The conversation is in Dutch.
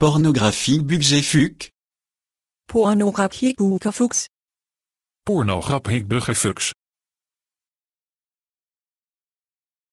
Pornografie Buggefuck. Pornografie buggefuck. Pornografie buggefuck.